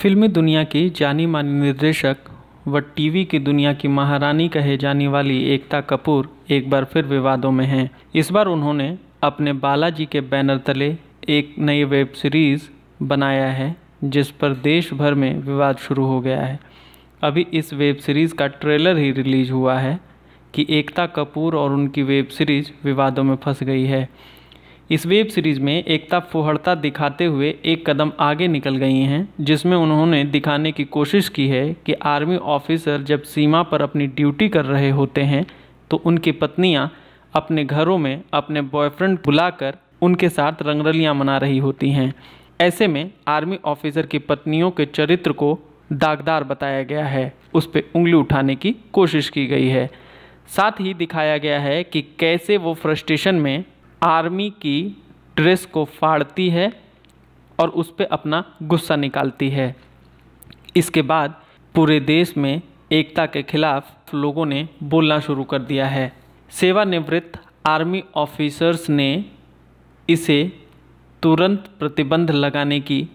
फिल्मी दुनिया की जानी मानी निर्देशक व टीवी की दुनिया की महारानी कहे जाने वाली एकता कपूर एक बार फिर विवादों में हैं इस बार उन्होंने अपने बालाजी के बैनर तले एक नई वेब सीरीज़ बनाया है जिस पर देश भर में विवाद शुरू हो गया है अभी इस वेब सीरीज़ का ट्रेलर ही रिलीज हुआ है कि एकता कपूर और उनकी वेब सीरीज़ विवादों में फंस गई है इस वेब सीरीज़ में एकता फोहड़ता दिखाते हुए एक कदम आगे निकल गई हैं जिसमें उन्होंने दिखाने की कोशिश की है कि आर्मी ऑफिसर जब सीमा पर अपनी ड्यूटी कर रहे होते हैं तो उनकी पत्नियां अपने घरों में अपने बॉयफ्रेंड बुलाकर उनके साथ रंगरलियाँ मना रही होती हैं ऐसे में आर्मी ऑफिसर की पत्नियों के चरित्र को दागदार बताया गया है उस पर उंगली उठाने की कोशिश की गई है साथ ही दिखाया गया है कि कैसे वो फ्रस्ट्रेशन में आर्मी की ड्रेस को फाड़ती है और उस पर अपना गुस्सा निकालती है इसके बाद पूरे देश में एकता के खिलाफ लोगों ने बोलना शुरू कर दिया है सेवानिवृत्त आर्मी ऑफिसर्स ने इसे तुरंत प्रतिबंध लगाने की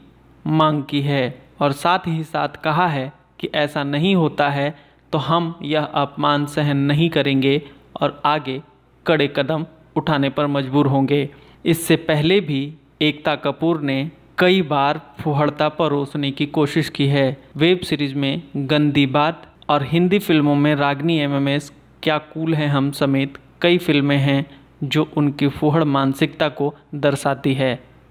मांग की है और साथ ही साथ कहा है कि ऐसा नहीं होता है तो हम यह अपमान सहन नहीं करेंगे और आगे कड़े कदम उठाने पर मजबूर होंगे इससे पहले भी एकता कपूर ने कई बार फुहड़ता परोसने की कोशिश की है वेब सीरीज में गंदी बात और हिंदी फिल्मों में रागनी एमएमएस क्या कूल है हम समेत कई फिल्में हैं जो उनकी फुहड़ मानसिकता को दर्शाती है